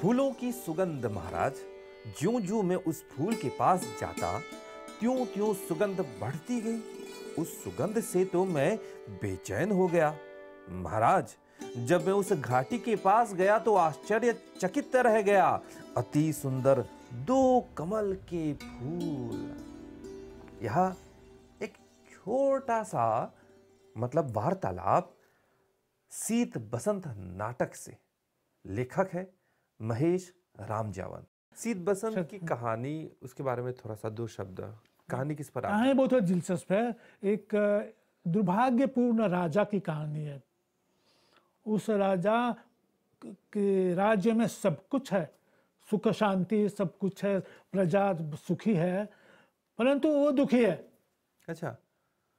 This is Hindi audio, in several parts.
फूलों की सुगंध महाराज ज्यो ज्यो मैं उस फूल के पास जाता त्यों त्यों सुगंध बढ़ती गई उस सुगंध से तो मैं बेचैन हो गया महाराज जब मैं उस घाटी के पास गया तो आश्चर्य चकित रह गया अति सुंदर दो कमल के फूल यह एक छोटा सा मतलब वार्तालाप शीत बसंत नाटक से लेखक है महेश राम जावन सीत बसंत अच्छा। की कहानी उसके बारे में थोड़ा सा दो शब्द कहानी किस पर कहानी बहुत दिलचस्प है एक दुर्भाग्यपूर्ण राजा की कहानी है उस राजा के राज्य में सब कुछ है सुख शांति सब कुछ है प्रजा सुखी है परंतु वो दुखी है अच्छा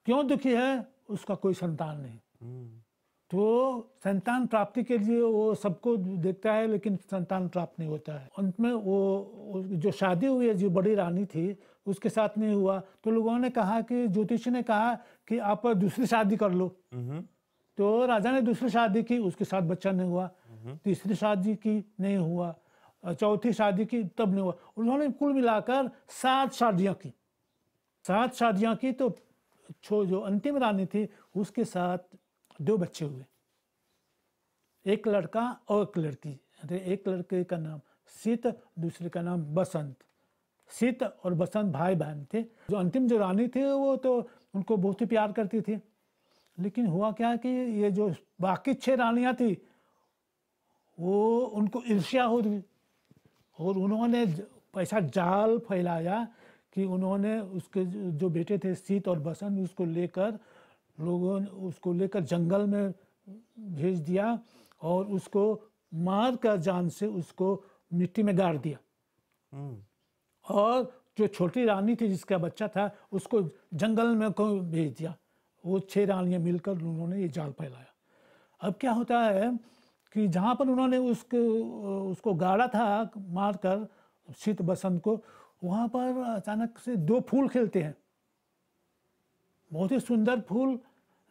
क्यों दुखी है उसका कोई संतान नहीं हम्म। तो संतान प्राप्ति के लिए वो सबको देखता है लेकिन संतान प्राप्त नहीं होता है अंत में वो जो शादी हुई है जो बड़ी रानी थी उसके साथ नहीं हुआ तो लोगों ने कहा कि ज्योतिषी ने कहा कि आप दूसरी शादी कर लो हम्म। तो राजा ने दूसरी शादी की उसके साथ बच्चा नहीं हुआ हम्म। तीसरी शादी की नहीं हुआ चौथी शादी की तब नहीं हुआ उन्होंने कुल मिलाकर सात शादियां की सात शादियां की तो जो अंतिम रानी थी उसके साथ दो बच्चे हुए एक लड़का और एक लड़की अरे एक लड़के का नाम सीत दूसरे का नाम बसंत सीत और बसंत भाई बहन थे जो अंतिम जो रानी थी वो तो उनको बहुत ही प्यार करती थी लेकिन हुआ क्या कि ये जो बाकी छह रानियां थी वो उनको ईर्ष्या हो गई और उन्होंने पैसा जाल फैलाया कि उन्होंने उसके जो बेटे थे सीत और बसंत उसको लेकर लोगों ने उसको लेकर जंगल में भेज दिया और उसको मार कर जान से उसको मिट्टी में गाड़ दिया हम्म। और जो छोटी रानी थी जिसका बच्चा था उसको जंगल में को भेज दिया वो छह रानियाँ मिलकर उन्होंने ये जाल फैलाया अब क्या होता है कि जहाँ पर उन्होंने उसको उसको गाड़ा था मार कर शीत बसंत को वहाँ पर अचानक से दो फूल खिलते हैं बहुत ही सुंदर फूल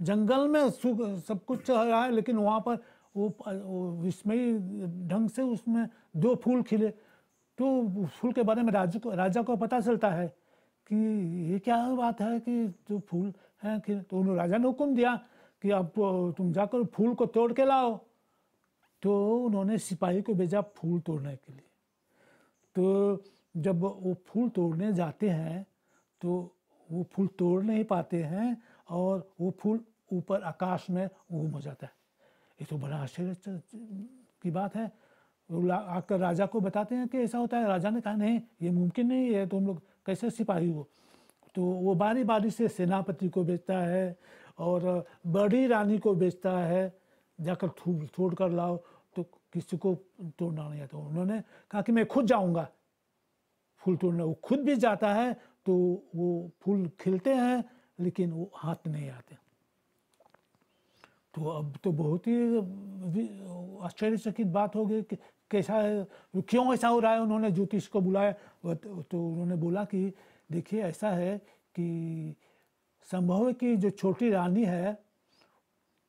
जंगल में सब कुछ चल रहा है लेकिन वहाँ पर वो, विस्मयी ढंग से उसमें दो फूल खिले तो फूल के बारे में राजू को राजा को पता चलता है कि ये क्या बात है कि जो फूल है कि तो उन्होंने राजा ने हुक्म दिया कि अब तुम जाकर फूल को तोड़ के लाओ तो उन्होंने सिपाही को भेजा फूल तोड़ने के लिए तो जब वो फूल तोड़ने जाते हैं तो वो फूल तोड़ नहीं पाते हैं और वो फूल ऊपर आकाश में घूम हो जाता है ये तो बड़ा आश्चर्य की बात है आकर राजा को बताते हैं कि ऐसा होता है राजा ने कहा नहीं ये मुमकिन नहीं है तुम तो लोग कैसे सिपाही हो तो वो बारी बारी से सेनापति को बेचता है और बड़ी रानी को बेचता है जाकर छोड़ कर लाओ तो किसी को तोड़ना नहीं आता तो उन्होंने कहा कि मैं खुद जाऊंगा फूल तोड़ना वो खुद भी जाता है तो वो फूल खिलते हैं लेकिन वो हाथ नहीं आते तो अब तो बहुत ही आश्चर्यचकित बात हो गई कि कैसा है क्यों ऐसा हो रहा है उन्होंने ज्योतिष को बुलाया तो उन्होंने बोला कि देखिए ऐसा है कि संभव है कि जो छोटी रानी है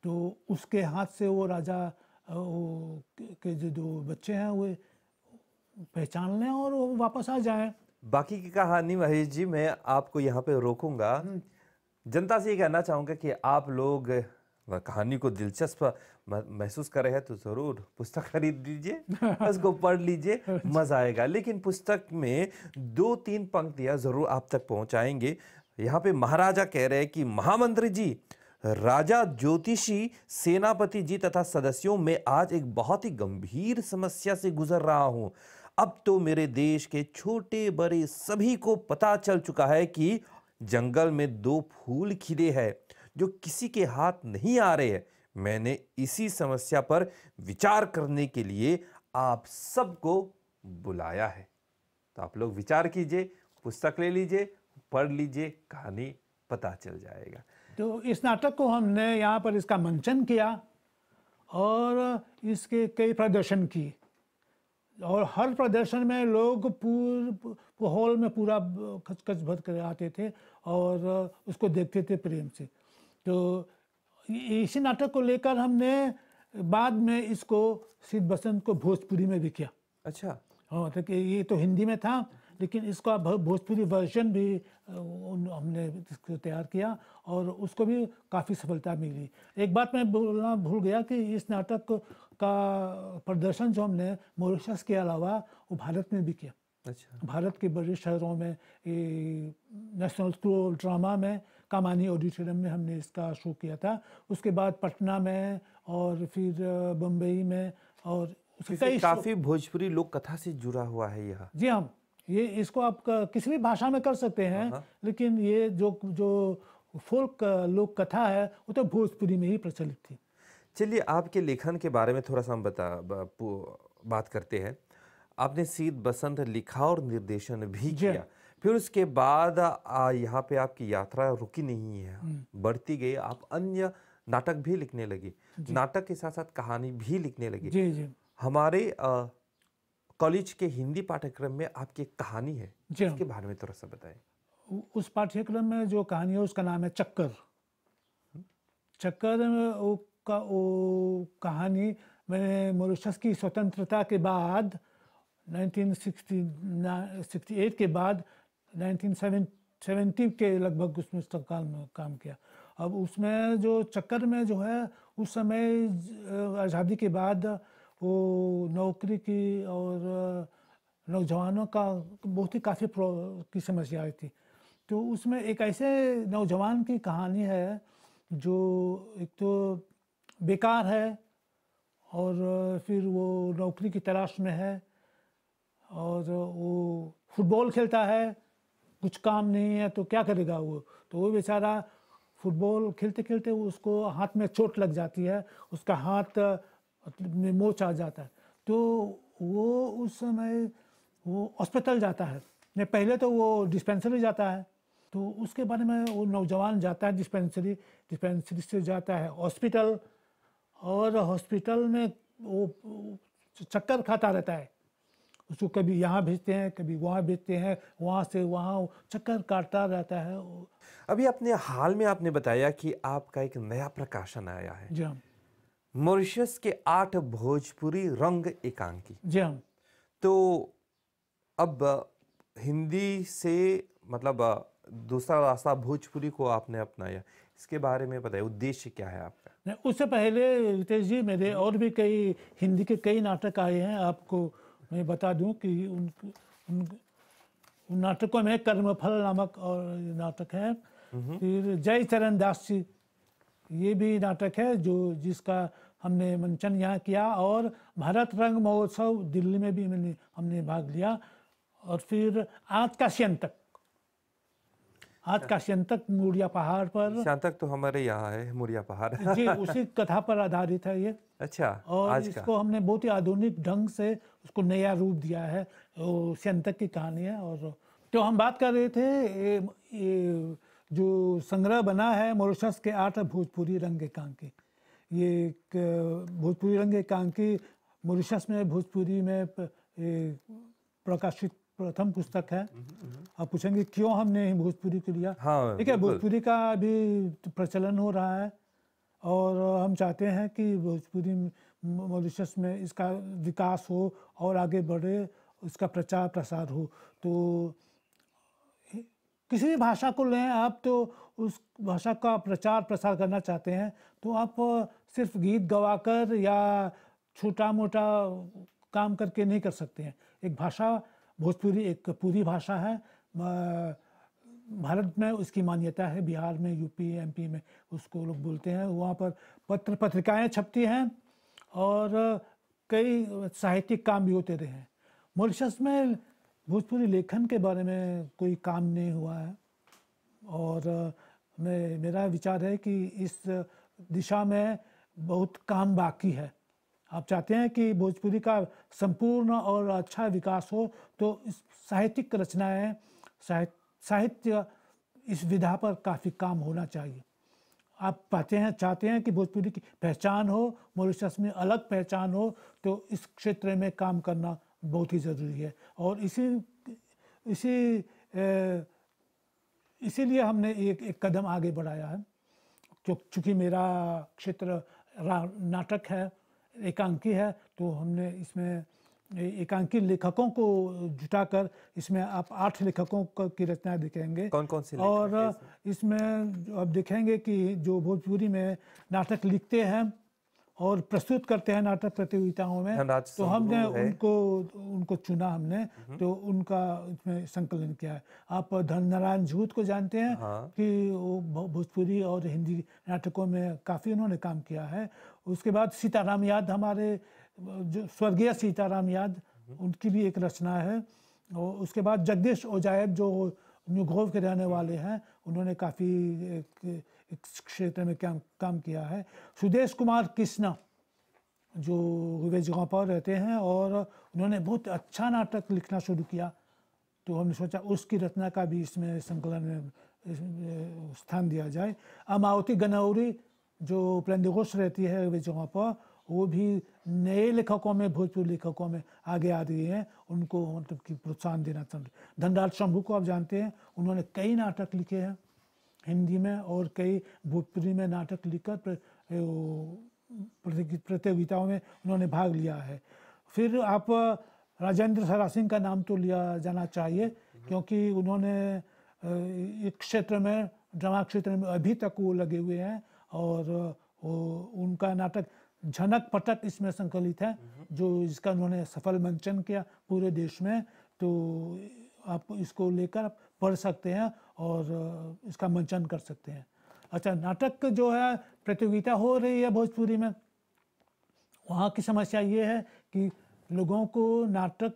तो उसके हाथ से वो राजा वो के जो दो बच्चे हैं वो पहचान लें और वो वापस आ जाएं बाकी की कहानी महेश जी मैं आपको यहाँ पे रोकूंगा हम्म। जनता से ये कहना चाहूँगा कि आप लोग कहानी को दिलचस्प महसूस कर रहे हैं तो ज़रूर पुस्तक खरीद लीजिए उसको पढ़ लीजिए मज़ा आएगा लेकिन पुस्तक में दो तीन पंक्तियाँ ज़रूर आप तक पहुँचाएंगे यहाँ पे महाराजा कह रहे हैं कि महामंत्री जी राजा ज्योतिषी सेनापति जी तथा सदस्यों में आज एक बहुत ही गंभीर समस्या से गुजर रहा हूँ अब तो मेरे देश के छोटे बड़े सभी को पता चल चुका है कि जंगल में दो फूल खिले हैं जो किसी के हाथ नहीं आ रहे हैं मैंने इसी समस्या पर विचार करने के लिए आप सबको बुलाया है तो आप लोग विचार कीजिए पुस्तक ले लीजिए पढ़ लीजिए कहानी पता चल जाएगा तो इस नाटक को हमने यहाँ पर इसका मंचन किया और इसके कई प्रदर्शन किए और हर प्रदर्शन में लोग पूर हॉल में पूरा खचखच भर कर आते थे और उसको देखते थे प्रेम से तो इसी नाटक को लेकर हमने बाद में इसको सिद्ध बसंत को भोजपुरी में भी किया अच्छा हाँ तो ये तो हिंदी में था लेकिन इसका भोजपुरी वर्जन भी हमने इसको तैयार किया और उसको भी काफ़ी सफलता मिली एक बात मैं बोलना भूल गया कि इस नाटक का प्रदर्शन जो हमने मॉरिशस के अलावा वो भारत में भी किया अच्छा भारत के बड़े शहरों में नेशनल स्कूल ड्रामा में कामानी ऑडिटोरियम में हमने इसका शो किया था उसके बाद पटना में और फिर बम्बई में और काफ़ी भोजपुरी लोक कथा से जुड़ा हुआ है यह जी हाँ ये इसको आप किसी भी भाषा में कर सकते हैं हाँ, हाँ। लेकिन ये जो जो फोल्क लोक कथा है वो तो भोजपुरी में ही प्रचलित थी चलिए आपके लेखन के बारे में थोड़ा सा हम बता बात करते हैं आपने सीत बसंत लिखा और निर्देशन भी किया फिर उसके बाद यहाँ पे आपकी यात्रा रुकी नहीं है हम्म। बढ़ती गई आप अन्य नाटक भी लिखने लगे नाटक के साथ साथ कहानी भी लिखने लगे जी जी हमारे आ, कॉलेज के हिंदी पाठ्यक्रम में आपकी एक कहानी है जिसके हाँ। बारे में थोड़ा सा बताएं उस पाठ्यक्रम में जो कहानी है उसका नाम है चक्कर हम्म। चक्कर वो का वो कहानी मैंने मॉरिशस की स्वतंत्रता के बाद 1968 के बाद 1970 के लगभग उसमें काल में काम किया अब उसमें जो चक्कर में जो है उस समय आज़ादी के बाद वो नौकरी की और नौजवानों का बहुत ही काफ़ी की समस्या आई थी तो उसमें एक ऐसे नौजवान की कहानी है जो एक तो बेकार है और फिर वो नौकरी की तलाश में है और वो फुटबॉल खेलता है कुछ काम नहीं है तो क्या करेगा वो तो वो बेचारा फुटबॉल खेलते खेलते उसको हाथ में चोट लग जाती है उसका हाथ में मतलब मोच आ जाता है तो वो उस समय वो हॉस्पिटल जाता है नहीं पहले तो वो डिस्पेंसरी जाता है तो उसके बारे में वो नौजवान जाता है डिस्पेंसरी डिस्पेंसरी से जाता है हॉस्पिटल और हॉस्पिटल में वो चक्कर खाता रहता है उसको कभी यहाँ भेजते हैं कभी वहाँ भेजते हैं वहाँ से वहाँ चक्कर काटता रहता है अभी अपने हाल में आपने बताया कि आपका एक नया प्रकाशन आया है जी हाँ मॉरिशस के आठ भोजपुरी रंग एकांकी जी हाँ तो अब हिंदी से मतलब दूसरा रास्ता भोजपुरी को आपने अपनाया इसके बारे में बताइए उद्देश्य क्या है आपका उससे पहले रितेश जी मेरे हम्म। और भी कई हिंदी के कई नाटक आए हैं आपको मैं बता दूं कि उन, उन, उन नाटकों में कर्मफल नामक और नाटक है हम्म। फिर जय चरण दास जी ये भी नाटक है जो जिसका हमने मंचन यहाँ किया और भारत रंग महोत्सव दिल्ली में भी मैंने हमने भाग लिया और फिर आज का श्यंतक आज अच्छा। का श्यंतक मुड़िया पहाड़ पर श्यंतक तो हमारे यहाँ है मुड़िया पहाड़ जी उसी कथा पर आधारित है ये अच्छा और आज इसको का। हमने बहुत ही आधुनिक ढंग से उसको नया रूप दिया है वो श्यंतक की कहानी है और तो हम बात कर रहे थे ए, ए, जो संग्रह बना है मोरिशस के आठ भोजपुरी रंग कांकी ये एक भोजपुरी रंग कांकी मोरिशस में भोजपुरी में प्रकाशित प्रथम पुस्तक है हम्म, हम्म, हम्म। आप पूछेंगे क्यों हमने भोजपुरी को लिया हाँ, ठीक है भोजपुरी का अभी प्रचलन हो रहा है और हम चाहते हैं कि भोजपुरी मॉरिशस में इसका विकास हो और आगे बढ़े इसका प्रचार प्रसार हो तो किसी भी भाषा को लें आप तो उस भाषा का प्रचार प्रसार करना चाहते हैं तो आप सिर्फ गीत गवाकर या छोटा मोटा काम करके नहीं कर सकते हैं एक भाषा भोजपुरी एक पूरी भाषा है भारत में उसकी मान्यता है बिहार में यूपी एमपी में उसको लोग बोलते हैं वहाँ पर पत्र पत्रिकाएँ छपती हैं और कई साहित्यिक काम भी होते रहे हैं मॉरिशस में भोजपुरी लेखन के बारे में कोई काम नहीं हुआ है और मैं मेरा विचार है कि इस दिशा में बहुत काम बाकी है आप चाहते हैं कि भोजपुरी का संपूर्ण और अच्छा विकास हो तो इस साहित्यिक रचनाएं साहित्य साहित्य इस विधा पर काफ़ी काम होना चाहिए आप पाते हैं चाहते हैं कि भोजपुरी की पहचान हो मॉरिशस में अलग पहचान हो तो इस क्षेत्र में काम करना बहुत ही ज़रूरी है और इसी इसी इसीलिए हमने एक एक कदम आगे बढ़ाया है चूँकि मेरा क्षेत्र नाटक है एकांकी है तो हमने इसमें एकांकी लेखकों को जुटाकर इसमें आप आठ लेखकों की रचनाएं दिखेंगे कौन कौन सी और इसमें आप देखेंगे कि जो भोजपुरी में नाटक लिखते हैं और प्रस्तुत करते हैं नाटक प्रतियोगिताओं में तो हमने उनको उनको चुना हमने हम्म। तो उनका इसमें संकलन किया है आप नारायण झूठ को जानते हैं हाँ। कि वो भोजपुरी और हिंदी नाटकों में काफ़ी उन्होंने काम किया है उसके बाद सीताराम याद हमारे जो स्वर्गीय सीताराम याद हम्म। उनकी भी एक रचना है और उसके बाद जगदीश ओजायब जो न्यूघोव के रहने वाले हैं उन्होंने काफ़ी इस क्षेत्र में क्या काम किया है सुदेश कुमार कृष्णा जो रुवे जगह पर रहते हैं और उन्होंने बहुत अच्छा नाटक लिखना शुरू किया तो हमने सोचा उसकी रचना का भी इसमें संकलन में स्थान दिया जाए अमावती गनौरी जो प्रेंदी घोष रहती है वे जगह पर वो भी नए लेखकों में भोजपुरी लेखकों में आगे आ रही हैं उनको मतलब कि प्रोत्साहन देना धनराज शंभू को आप जानते हैं उन्होंने कई नाटक लिखे हैं हिंदी में और कई भोजपुरी में नाटक लिखकर प्रतियोगिताओं में उन्होंने भाग लिया है फिर आप राजेंद्र सरा सिंह का नाम तो लिया जाना चाहिए क्योंकि उन्होंने एक क्षेत्र में ड्रामा क्षेत्र में अभी तक वो लगे हुए हैं और वो उनका नाटक झनक पटक इसमें संकलित है जो इसका उन्होंने सफल मंचन किया पूरे देश में तो आप इसको लेकर पढ़ सकते हैं और इसका मंचन कर सकते हैं अच्छा नाटक जो है प्रतियोगिता हो रही है भोजपुरी में वहाँ की समस्या ये है कि लोगों को नाटक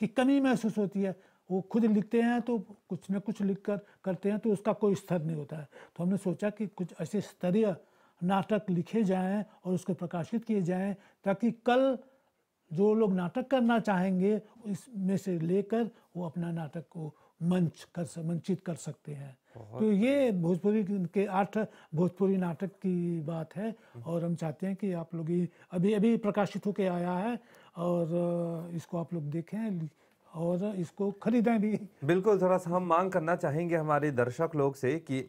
की कमी महसूस होती है वो खुद लिखते हैं तो कुछ न कुछ लिख कर करते हैं तो उसका कोई स्तर नहीं होता है तो हमने सोचा कि कुछ ऐसे स्तरीय नाटक लिखे जाएं और उसको प्रकाशित किए जाएं ताकि कल जो लोग नाटक करना चाहेंगे इसमें से लेकर वो अपना नाटक को मंच कर मंचित कर सकते हैं तो ये भोजपुरी के आठ भोजपुरी नाटक की बात है और हम चाहते हैं कि आप लोग अभी अभी प्रकाशित होके आया है और इसको आप लोग देखें और इसको खरीदें भी बिल्कुल थोड़ा सा हम मांग करना चाहेंगे हमारे दर्शक लोग से कि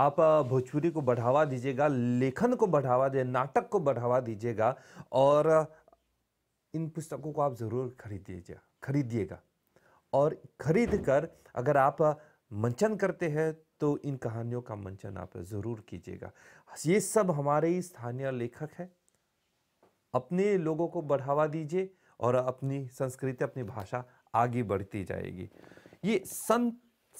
आप भोजपुरी को बढ़ावा दीजिएगा लेखन को बढ़ावा दे नाटक को बढ़ावा दीजिएगा और इन पुस्तकों को आप ज़रूर खरीदिएगा खरीदिएगा और ख़रीद कर अगर आप मंचन करते हैं तो इन कहानियों का मंचन आप ज़रूर कीजिएगा ये सब हमारे स्थानीय लेखक हैं अपने लोगों को बढ़ावा दीजिए और अपनी संस्कृति अपनी भाषा आगे बढ़ती जाएगी ये सन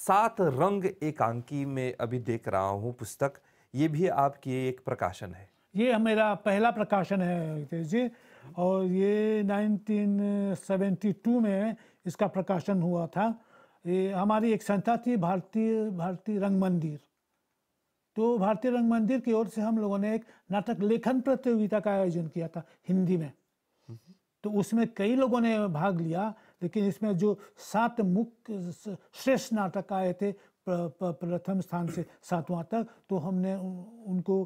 सात रंग एकांकी में अभी देख रहा हूँ पुस्तक ये भी आपकी एक प्रकाशन है ये मेरा पहला प्रकाशन है जी और ये 1972 में इसका प्रकाशन हुआ था ए, हमारी एक संस्था थी भारतीय भारतीय रंग मंदिर तो भारतीय रंग मंदिर की ओर से हम लोगों ने एक नाटक लेखन प्रतियोगिता का आयोजन किया था हिंदी में तो उसमें कई लोगों ने भाग लिया लेकिन इसमें जो सात मुख्य श्रेष्ठ नाटक आए थे प्रथम स्थान से सातवां तक तो हमने उनको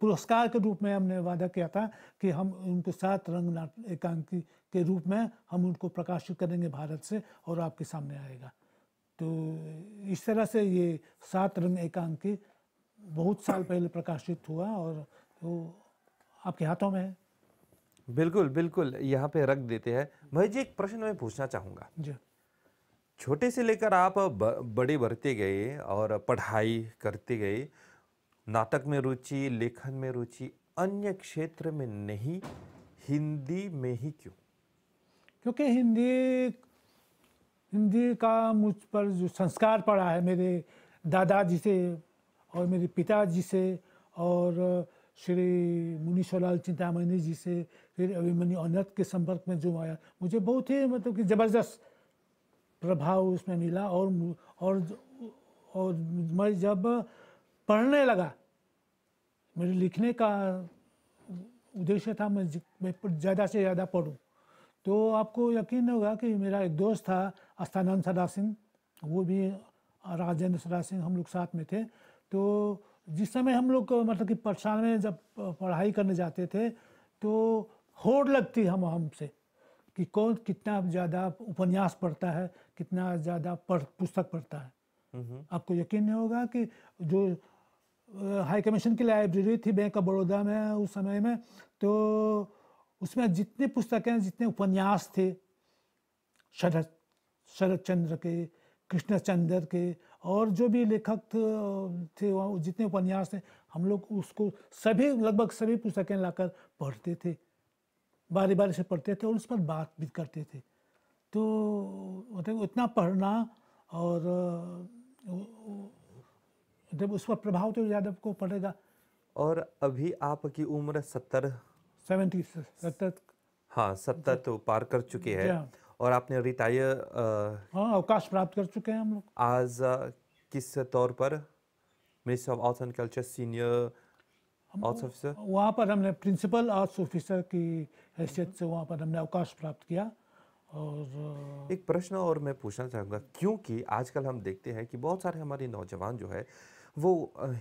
पुरस्कार के रूप में हमने वादा किया था कि हम उनके सात रंग एकांकी के रूप में हम उनको प्रकाशित करेंगे भारत से और आपके सामने आएगा तो इस तरह से ये सात रंग एकांकी बहुत साल पहले प्रकाशित हुआ और तो आपके हाथों में है बिल्कुल बिल्कुल यहाँ पे रख देते हैं भाई जी एक प्रश्न मैं पूछना चाहूँगा जी छोटे से लेकर आप बड़े बढ़ते गए और पढ़ाई करते गए नाटक में रुचि लेखन में रुचि अन्य क्षेत्र में नहीं हिंदी में ही क्यों क्योंकि हिंदी हिंदी का मुझ पर जो संस्कार पड़ा है मेरे दादाजी से और मेरे पिताजी से और श्री लाल चिंतामणि जी से फिर अभिमन्यु अनंत के संपर्क में जो आया मुझे बहुत ही मतलब कि ज़बरदस्त प्रभाव उसमें मिला और और और मैं जब पढ़ने लगा मेरे लिखने का उद्देश्य था मैं ज़्यादा से ज़्यादा पढ़ूँ तो आपको यकीन नहीं होगा कि मेरा एक दोस्त था अस्थानंद सदा सिंह वो भी राजेंद्र सदा सिंह हम लोग साथ में थे तो जिस समय हम लोग मतलब कि पाठशाला में जब पढ़ाई करने जाते थे तो होड़ लगती हम हमसे कि कौन कितना ज़्यादा उपन्यास पढ़ता है कितना ज़्यादा पढ़ पुस्तक पढ़ता है आपको यकीन नहीं होगा कि जो हाई कमीशन की लाइब्रेरी थी बैंक ऑफ बड़ौदा में उस समय में तो उसमें जितने पुस्तकें जितने उपन्यास थे शरद शरद चंद्र के कृष्ण चंद्र के और जो भी लेखक थे जितने उपन्यास थे हम लोग उसको सभी लगभग सभी पुस्तकें लाकर पढ़ते थे बारी बारी से पढ़ते थे और उस पर बात भी करते थे तो मतलब इतना पढ़ना और मतलब उस पर प्रभाव तो यादव को पड़ेगा और अभी आपकी उम्र सत्तर सेवेंटी सत्तर हाँ सत्तर तो पार कर चुके हैं और आपने रिटायर हाँ अवकाश प्राप्त कर चुके हैं हम लोग आज किस तौर पर ministry of arts and culture senior arts officer वहाँ पर हमने प्रिंसिपल आर्ट्स ऑफिसर की हैसियत से वहाँ पर हमने अवकाश प्राप्त किया और एक प्रश्न और मैं पूछना चाहूँगा क्योंकि आजकल हम देखते हैं कि बहुत सारे हमारे नौजवान जो है वो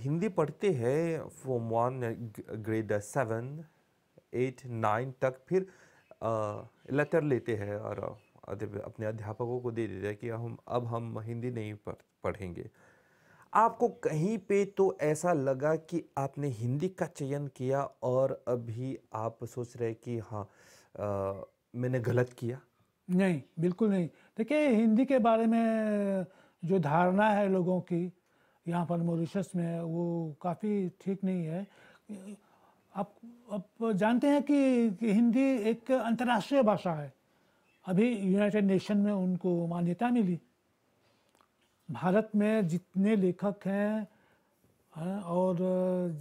हिंदी पढ़ते हैं form one grade seven eight nine तक फिर लेटर लेते हैं और अपने अध्यापकों को दे देते हैं कि हम अब हम हिंदी नहीं पढ़ेंगे आपको कहीं पे तो ऐसा लगा कि आपने हिंदी का चयन किया और अभी आप सोच रहे कि हाँ आ, मैंने गलत किया नहीं बिल्कुल नहीं देखिए हिंदी के बारे में जो धारणा है लोगों की यहाँ पर मॉरिशस में वो काफ़ी ठीक नहीं है आप आप जानते हैं कि, कि हिंदी एक अंतर्राष्ट्रीय भाषा है अभी यूनाइटेड नेशन में उनको मान्यता मिली भारत में जितने लेखक हैं और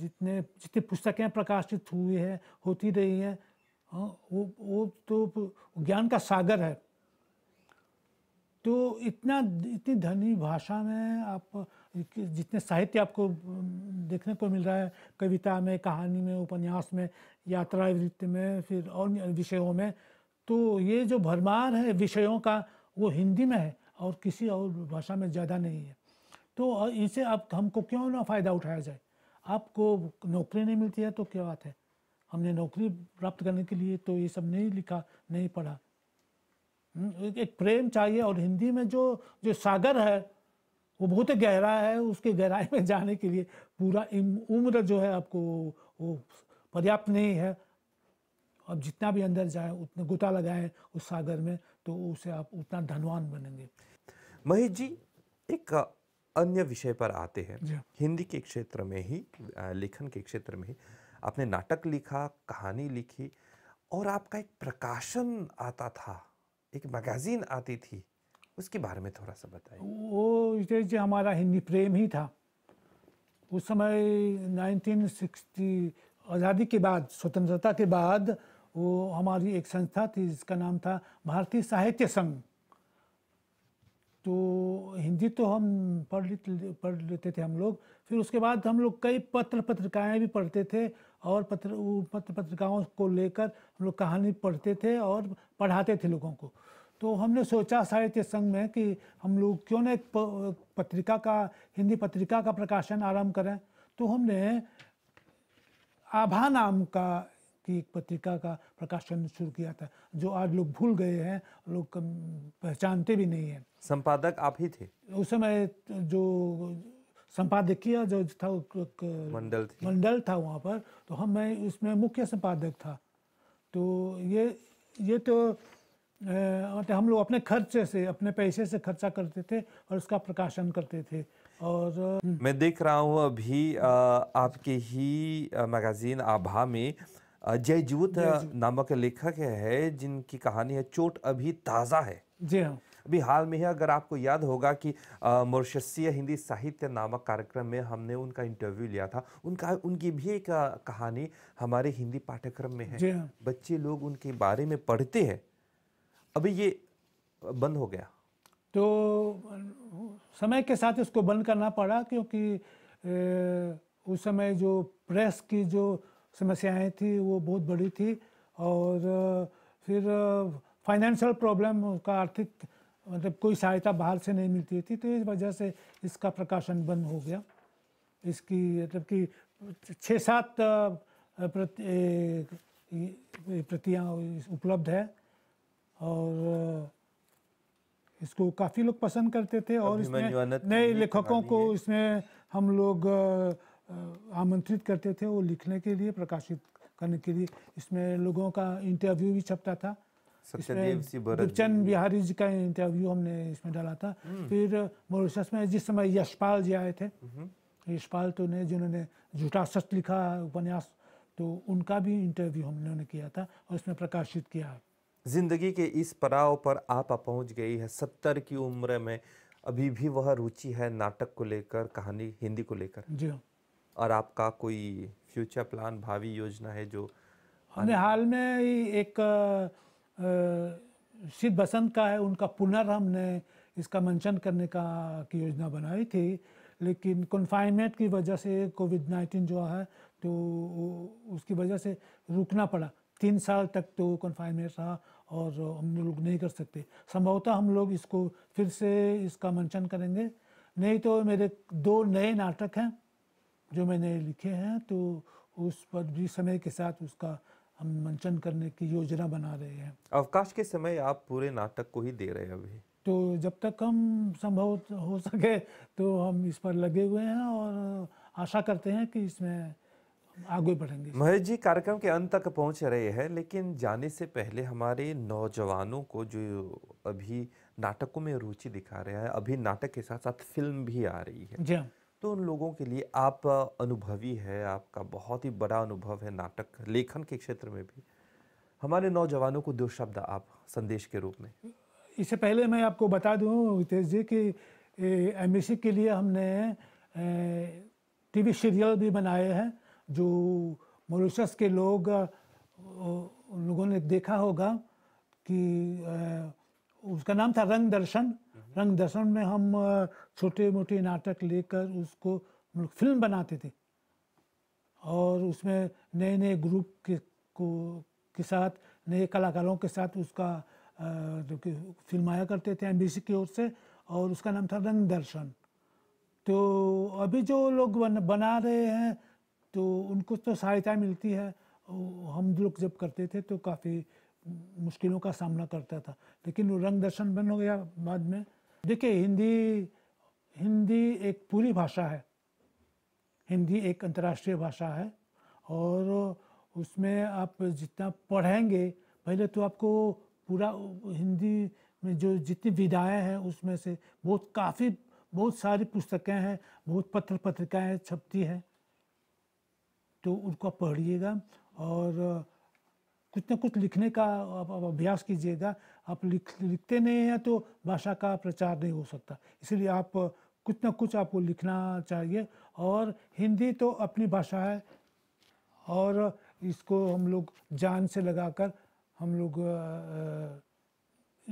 जितने जितनी पुस्तकें प्रकाशित हुई हैं होती रही हैं वो वो तो ज्ञान का सागर है तो इतना इतनी धनी भाषा में आप जितने साहित्य आपको देखने को मिल रहा है कविता में कहानी में उपन्यास में यात्रा वृत्ति में फिर और विषयों में तो ये जो भरमार है विषयों का वो हिंदी में है और किसी और भाषा में ज़्यादा नहीं है तो इनसे आप हमको क्यों ना फ़ायदा उठाया जाए आपको नौकरी नहीं मिलती है तो क्या बात है हमने नौकरी प्राप्त करने के लिए तो ये सब नहीं लिखा नहीं पढ़ा हम्म, एक प्रेम चाहिए और हिंदी में जो जो सागर है वो बहुत गहरा है उसके गहराई में जाने के लिए पूरा उम्र जो है आपको वो पर्याप्त नहीं है अब जितना भी अंदर जाए उतना गुता लगाएं उस सागर में तो उसे आप उतना धनवान बनेंगे महेश जी एक अन्य विषय पर आते हैं हिंदी के क्षेत्र में ही लेखन के क्षेत्र में ही आपने नाटक लिखा कहानी लिखी और आपका एक प्रकाशन आता था एक मैगजीन आती थी उसके बारे में थोड़ा सा बताइए वो जितेश जी हमारा हिंदी प्रेम ही था उस समय 1960 आज़ादी के बाद स्वतंत्रता के बाद वो हमारी एक संस्था थी जिसका नाम था भारतीय साहित्य संघ तो हिंदी तो हम पढ़ लेते पढ़ लेते थे हम लोग फिर उसके बाद हम लोग कई पत्र पत्रिकाएं भी पढ़ते थे और पत्र वो पत्र पत्रिकाओं को लेकर हम लोग कहानी पढ़ते थे और पढ़ाते थे लोगों को तो हमने सोचा साहित्य संघ में कि हम लोग क्यों ना एक पत्रिका का हिंदी पत्रिका का प्रकाशन आरम्भ करें तो हमने आभा नाम का की एक पत्रिका का प्रकाशन शुरू किया था जो आज लोग भूल गए हैं लोग पहचानते भी नहीं हैं संपादक आप ही थे उस समय जो किया जो था मंडल मंडल था वहाँ पर तो हम मैं उसमें मुख्य संपादक था तो ये ये तो ए, मतलब हम लोग अपने खर्चे से अपने पैसे से खर्चा करते थे और उसका प्रकाशन करते थे और हम्म। मैं देख रहा हूँ अभी आ, आपके ही मैगज़ीन आभा में जय जूत नामक लेखक है जिनकी कहानी है चोट अभी ताज़ा है जी हाँ अभी हाल में ही अगर आपको याद होगा कि मोरशसीय हिंदी साहित्य नामक कार्यक्रम में हमने उनका इंटरव्यू लिया था उनका उनकी भी एक कहानी हमारे हिंदी पाठ्यक्रम में है जी हाँ। बच्चे लोग उनके बारे में पढ़ते हैं अभी ये बंद हो गया तो समय के साथ इसको बंद करना पड़ा क्योंकि ए, उस समय जो प्रेस की जो समस्याएं थी वो बहुत बड़ी थी और फिर फाइनेंशियल प्रॉब्लम का आर्थिक मतलब कोई सहायता बाहर से नहीं मिलती थी तो इस वजह से इसका प्रकाशन बंद हो गया इसकी मतलब कि छः सात प्रति, प्रतियाँ उपलब्ध है और इसको काफ़ी लोग पसंद करते थे और इसमें नए लेखकों को इसमें हम लोग आमंत्रित करते थे वो लिखने के लिए प्रकाशित करने के लिए इसमें लोगों का इंटरव्यू भी छपता था चंद बिहारी जी का इंटरव्यू हमने इसमें डाला था हम्म। फिर मोरिशस में जिस समय यशपाल जी आए थे हम्म। यशपाल तो ने जिन्होंने झूठा सच लिखा उपन्यास तो उनका भी इंटरव्यू हमने किया था और इसमें प्रकाशित किया जिंदगी के इस पड़ाव पर आप पहुंच गई है सत्तर की उम्र में अभी भी वह रुचि है नाटक को लेकर कहानी हिंदी को लेकर जी हाँ और आपका कोई फ्यूचर प्लान भावी योजना है जो हमने हाँ, हाल में एक शीत बसंत का है उनका पुनर् हमने इसका मंचन करने का की योजना बनाई थी लेकिन कन्फाइनमेंट की वजह से कोविड नाइन्टीन जो है तो उसकी वजह से रुकना पड़ा तीन साल तक तो कन्फाइनमेंट रहा और हम लोग नहीं कर सकते संभवतः हम लोग इसको फिर से इसका मंचन करेंगे नहीं तो मेरे दो नए नाटक हैं जो मैंने लिखे हैं तो उस पर भी समय के साथ उसका हम मंचन करने की योजना बना रहे हैं अवकाश के समय आप पूरे नाटक को ही दे रहे हैं अभी तो जब तक हम संभव हो सके तो हम इस पर लगे हुए हैं और आशा करते हैं कि इसमें आगे बढ़ेंगे महेश जी कार्यक्रम के अंत तक पहुंच रहे हैं लेकिन जाने से पहले हमारे नौजवानों को जो अभी नाटकों में रुचि दिखा रहे हैं अभी नाटक के साथ साथ फिल्म भी आ रही है जी हाँ। तो उन लोगों के लिए आप अनुभवी है आपका बहुत ही बड़ा अनुभव है नाटक लेखन के क्षेत्र में भी हमारे नौजवानों को दो शब्द आप संदेश के रूप में इससे पहले मैं आपको बता दूं रितेश जी कि एम के लिए हमने टीवी सीरियल भी बनाए हैं जो मॉरिशस के लोग लोगों ने देखा होगा कि उसका नाम था रंग दर्शन रंग दर्शन में हम छोटे मोटे नाटक लेकर उसको हम लोग फिल्म बनाते थे और उसमें नए नए ग्रुप के को के साथ नए कलाकारों के साथ उसका जो कि फिल्म आया करते थे एम की ओर से और उसका नाम था रंग दर्शन तो अभी जो लोग बन, बना रहे हैं तो उनको तो सहायता मिलती है हम लोग जब करते थे तो काफ़ी मुश्किलों का सामना करता था लेकिन वो रंग दर्शन बन हो गया बाद में देखिए हिंदी हिंदी एक पूरी भाषा है हिंदी एक अंतर्राष्ट्रीय भाषा है और उसमें आप जितना पढ़ेंगे पहले तो आपको पूरा हिंदी में जो जितनी विधाएँ हैं उसमें से बहुत काफ़ी बहुत सारी पुस्तकें हैं बहुत पत्र पत्रिकाएँ छपती हैं तो उनको पढ़िएगा और कुछ ना कुछ लिखने का आप, आप अभ्यास कीजिएगा आप लिख लिखते नहीं हैं तो भाषा का प्रचार नहीं हो सकता इसलिए आप कुछ ना कुछ आपको लिखना चाहिए और हिंदी तो अपनी भाषा है और इसको हम लोग जान से लगाकर हम लोग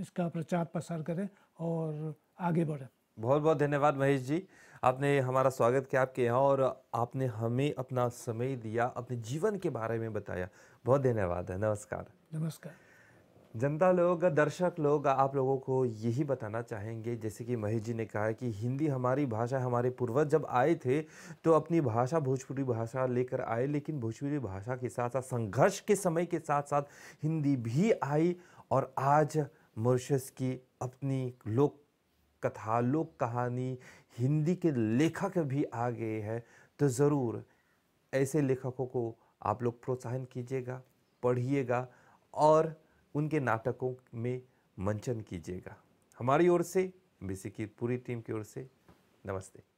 इसका प्रचार प्रसार करें और आगे बढ़ें बहुत बहुत धन्यवाद महेश जी आपने हमारा स्वागत किया आपके यहाँ और आपने हमें अपना समय दिया अपने जीवन के बारे में बताया बहुत धन्यवाद है नमस्कार नमस्कार जनता लोग दर्शक लोग आप लोगों को यही बताना चाहेंगे जैसे कि महेश जी ने कहा कि हिंदी हमारी भाषा हमारे पूर्वज जब आए थे तो अपनी भाषा भोजपुरी भाषा लेकर आए लेकिन भोजपुरी भाषा के साथ साथ संघर्ष के समय के साथ साथ हिंदी भी आई और आज मॉरिशस की अपनी लोक कथा लोक कहानी हिंदी के लेखक भी आ गए हैं तो ज़रूर ऐसे लेखकों को आप लोग प्रोत्साहन कीजिएगा पढ़िएगा और उनके नाटकों में मंचन कीजिएगा हमारी ओर से बीसी की पूरी टीम की ओर से नमस्ते